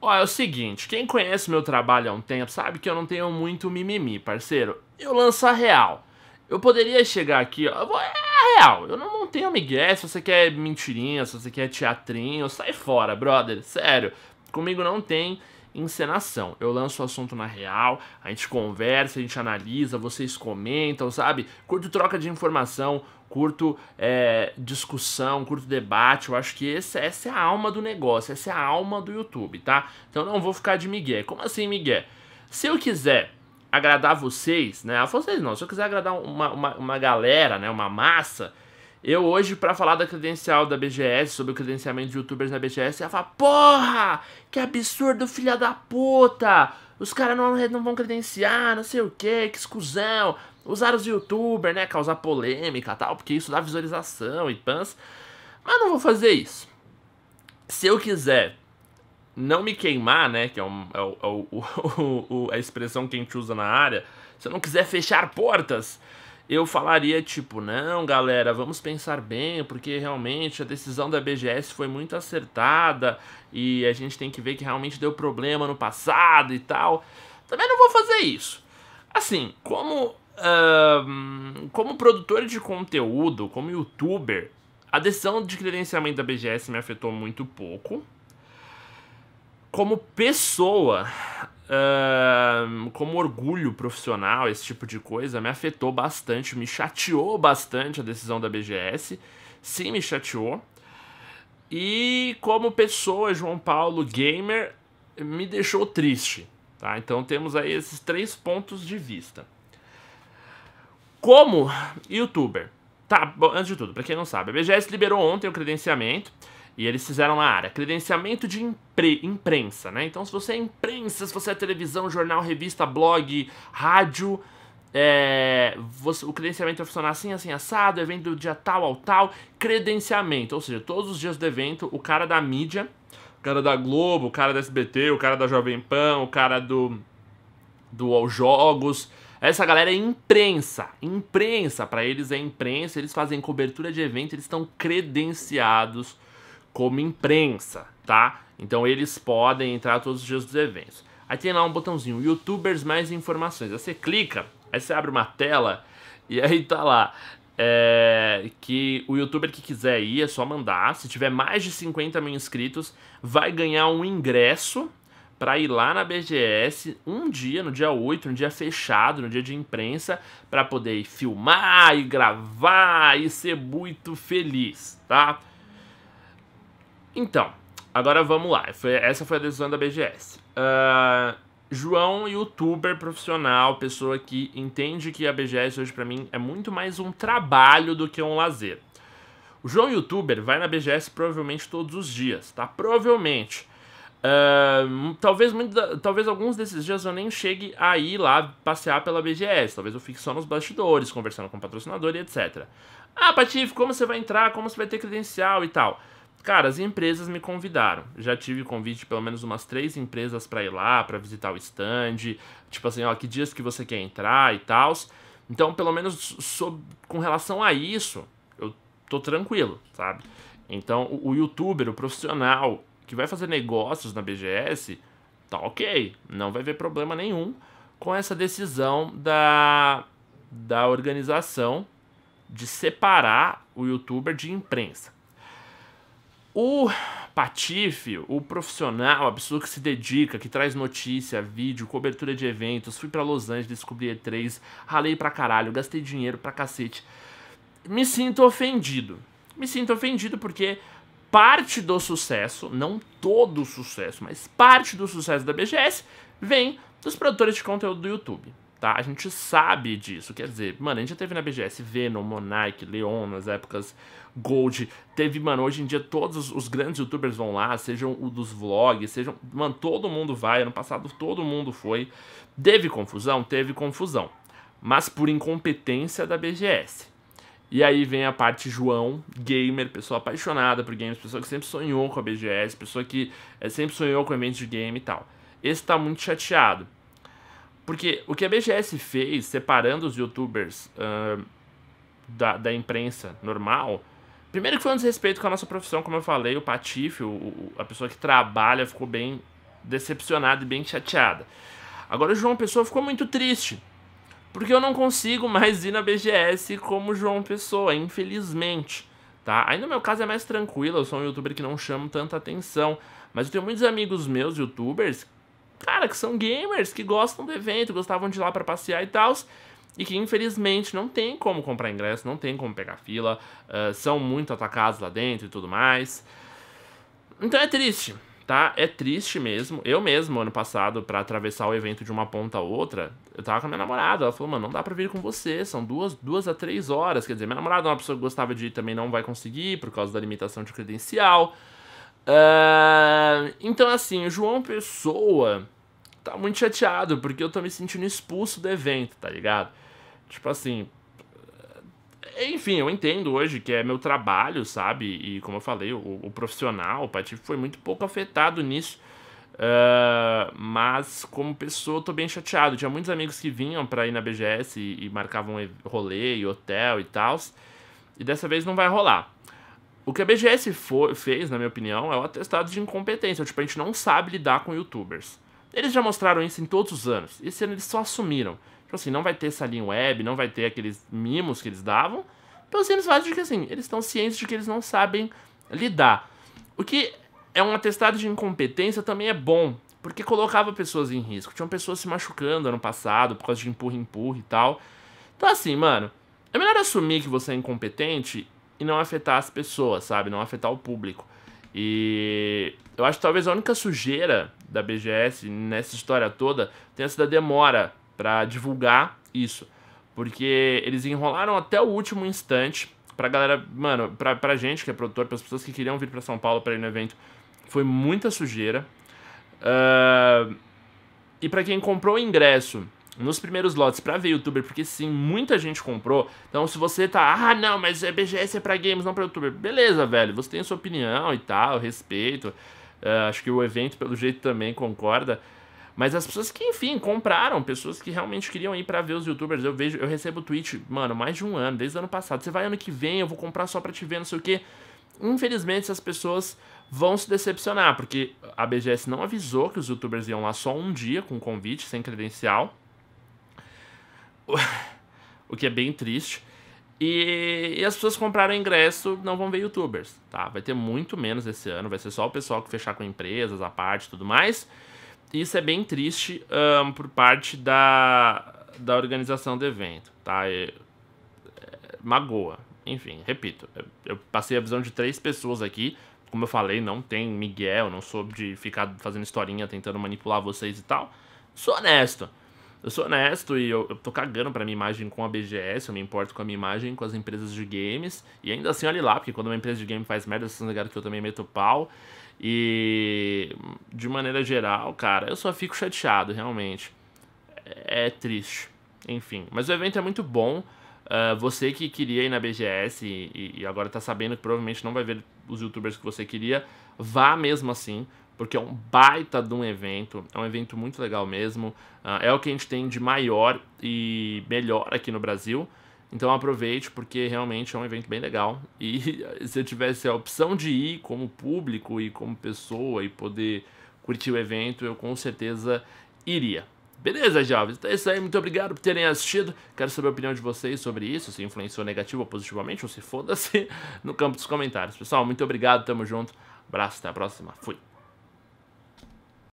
Ó, é o seguinte, quem conhece meu trabalho há um tempo sabe que eu não tenho muito mimimi, parceiro. Eu lanço a real. Eu poderia chegar aqui, ó, vou, é a real, eu não, não tenho migué, se você quer mentirinha, se você quer teatrinho, sai fora, brother, sério. Comigo não tem encenação. Eu lanço o assunto na real, a gente conversa, a gente analisa, vocês comentam, sabe? Curto troca de informação, curto é, discussão, curto debate. Eu acho que esse, essa é a alma do negócio, essa é a alma do YouTube, tá? Então não vou ficar de migué. Como assim migué? Se eu quiser agradar vocês, né? A vocês não, se eu quiser agradar uma, uma, uma galera, né? Uma massa eu hoje, para falar da credencial da BGS, sobre o credenciamento de youtubers na BGS, ia falar, porra, que absurdo, filha da puta, os caras não, não vão credenciar, não sei o que, que escusão, usar os youtubers, né, causar polêmica tal, porque isso dá visualização e pans, mas não vou fazer isso. Se eu quiser não me queimar, né, que é, um, é, o, é o, o, a expressão que a gente usa na área, se eu não quiser fechar portas, eu falaria tipo, não, galera, vamos pensar bem, porque realmente a decisão da BGS foi muito acertada e a gente tem que ver que realmente deu problema no passado e tal. Também não vou fazer isso. Assim, como uh, como produtor de conteúdo, como youtuber, a decisão de credenciamento da BGS me afetou muito pouco. Como pessoa, Uh, como orgulho profissional, esse tipo de coisa, me afetou bastante, me chateou bastante a decisão da BGS. Sim, me chateou. E como pessoa, João Paulo gamer, me deixou triste. Tá? Então temos aí esses três pontos de vista. Como youtuber. Tá, bom, antes de tudo, para quem não sabe, a BGS liberou ontem o credenciamento. E eles fizeram na área, credenciamento de imprensa, né? Então, se você é imprensa, se você é televisão, jornal, revista, blog, rádio, é, você, o credenciamento vai funcionar assim, assim, assado, evento do dia tal ao tal, credenciamento, ou seja, todos os dias do evento, o cara da mídia, o cara da Globo, o cara da SBT, o cara da Jovem Pan, o cara do, do All Jogos, essa galera é imprensa, imprensa, para eles é imprensa, eles fazem cobertura de evento, eles estão credenciados como imprensa, tá? Então eles podem entrar todos os dias dos eventos. Aí tem lá um botãozinho, youtubers mais informações. Aí você clica, aí você abre uma tela e aí tá lá. É, que o youtuber que quiser ir é só mandar. Se tiver mais de 50 mil inscritos, vai ganhar um ingresso para ir lá na BGS um dia, no dia 8, no dia fechado, no dia de imprensa, para poder filmar e gravar e ser muito feliz, tá? Então, agora vamos lá. Foi, essa foi a decisão da BGS. Uh, ah, João, youtuber profissional, pessoa que entende que a BGS hoje para mim é muito mais um trabalho do que um lazer. O João, youtuber, vai na BGS provavelmente todos os dias, tá? Provavelmente. Uh, talvez, muito, talvez alguns desses dias eu nem chegue a ir lá passear pela BGS. Talvez eu fique só nos bastidores, conversando com o patrocinador e etc. Ah, Patife, como você vai entrar? Como você vai ter credencial e tal? Cara, as empresas me convidaram. Já tive convite de pelo menos umas três empresas para ir lá, para visitar o stand, tipo assim, ó, que dias que você quer entrar e tal. Então, pelo menos sob, com relação a isso, eu tô tranquilo, sabe? Então, o, o youtuber, o profissional que vai fazer negócios na BGS, tá ok, não vai haver problema nenhum com essa decisão da, da organização de separar o youtuber de imprensa. O patife, o profissional, a pessoa que se dedica, que traz notícia, vídeo, cobertura de eventos, fui para Los Angeles, descobri E3, ralei pra caralho, gastei dinheiro pra cacete. Me sinto ofendido. Me sinto ofendido porque parte do sucesso, não todo o sucesso, mas parte do sucesso da BGS vem dos produtores de conteúdo do YouTube tá? A gente sabe disso, quer dizer, mano, a gente já teve na BGS Venom, Monarch, Leon, nas épocas Gold, teve, mano, hoje em dia todos os grandes youtubers vão lá, sejam o dos vlogs, sejam, mano, todo mundo vai, ano passado todo mundo foi. Teve confusão? Teve confusão, mas por incompetência da BGS. E aí vem a parte João, gamer, pessoa apaixonada por games, pessoa que sempre sonhou com a BGS, pessoa que eh, sempre sonhou com eventos de game e tal. Esse tá muito chateado porque o que a BGS fez, separando os youtubers uh, da, da imprensa normal, primeiro que foi um desrespeito com a nossa profissão, como eu falei, o Patife, o, o, a pessoa que trabalha, ficou bem decepcionada e bem chateada. Agora o João Pessoa ficou muito triste, porque eu não consigo mais ir na BGS como João Pessoa, infelizmente. Tá? Aí no meu caso é mais tranquilo, eu sou um youtuber que não chamo tanta atenção. Mas eu tenho muitos amigos meus, youtubers, cara, que são gamers, que gostam do evento, gostavam de ir lá para passear e tal, e que infelizmente não tem como comprar ingresso, não tem como pegar fila, uh, são muito atacados lá dentro e tudo mais. Então é triste, tá? É triste mesmo. Eu mesmo, ano passado, para atravessar o evento de uma ponta a outra, eu tava com a minha namorada. Ela falou, mano, não dá pra vir com você, são duas, duas a três horas. Quer dizer, minha namorada é uma pessoa que gostava de ir também não vai conseguir por causa da limitação de credencial. Ah, então, assim, o João Pessoa tá muito chateado porque eu tô me sentindo expulso do evento, tá ligado? Tipo assim. Enfim, eu entendo hoje que é meu trabalho, sabe? E como eu falei, o, o profissional, o Patife, foi muito pouco afetado nisso. Uh, mas como pessoa eu tô bem chateado. Tinha muitos amigos que vinham pra ir na BGS e, e marcavam rolê e hotel e tal. E dessa vez não vai rolar. O que a BGS for, fez, na minha opinião, é o atestado de incompetência. Tipo, a gente não sabe lidar com youtubers. Eles já mostraram isso em todos os anos. Esse ano eles só assumiram. Tipo assim, não vai ter salinha web, não vai ter aqueles mimos que eles davam. Pelo menos fazem de que, assim, eles estão cientes de que eles não sabem lidar. O que é um atestado de incompetência também é bom, porque colocava pessoas em risco. Tinham pessoas se machucando ano passado por causa de empurra-empurra e tal. Então, assim, mano, é melhor assumir que você é incompetente e não afetar as pessoas, sabe? Não afetar o público. E eu acho que talvez a única sujeira da BGS nessa história toda tenha sido a demora para divulgar isso. Porque eles enrolaram até o último instante pra galera, mano, pra, pra gente que é produtor, as pessoas que queriam vir pra São Paulo pra ir no evento, foi muita sujeira. Uh, e para quem comprou o ingresso nos primeiros lotes para ver youtuber, porque sim, muita gente comprou. Então, se você tá, ah, não, mas é BGS é para games, não para youtuber. Beleza, velho, você tem a sua opinião e tal, respeito. Uh, acho que o evento, pelo jeito, também concorda. Mas as pessoas que, enfim, compraram, pessoas que realmente queriam ir para ver os youtubers, eu vejo, eu recebo tweet, mano, mais de um ano, desde o ano passado. Você vai ano que vem, eu vou comprar só pra te ver, não sei o quê. Infelizmente, essas pessoas vão se decepcionar, porque a BGS não avisou que os youtubers iam lá só um dia com convite, sem credencial. o que é bem triste. E, e, as pessoas que compraram ingresso não vão ver youtubers, tá? Vai ter muito menos esse ano, vai ser só o pessoal que fechar com empresas, a parte e tudo mais. Isso é bem triste um, por parte da, da organização do evento, tá? E, é, magoa. Enfim, repito, eu, eu passei a visão de três pessoas aqui. Como eu falei, não tem Miguel, não soube de ficar fazendo historinha tentando manipular vocês e tal. Sou honesto. Eu sou honesto e eu, eu tô cagando pra minha imagem com a BGS, eu me importo com a minha imagem com as empresas de games. E ainda assim, olhe lá, porque quando uma empresa de game faz merda, vocês ligaram que eu também meto pau. E de maneira geral, cara, eu só fico chateado, realmente. É, é triste. Enfim, mas o evento é muito bom. Uh, você que queria ir na BGS e, e, agora tá sabendo que provavelmente não vai ver os youtubers que você queria, vá mesmo assim, porque é um baita de um evento, é um evento muito legal mesmo. Ah, é o que a gente tem de maior e melhor aqui no Brasil. Então aproveite, porque realmente é um evento bem legal. E se eu tivesse a opção de ir como público e como pessoa e poder curtir o evento, eu com certeza iria. Beleza, jovens? Então é isso aí, muito obrigado por terem assistido. Quero saber a opinião de vocês sobre isso, se influenciou negativo ou positivamente, ou se foda-se, no campo dos comentários. Pessoal, muito obrigado, tamo junto. Abraço, até a próxima. Fui.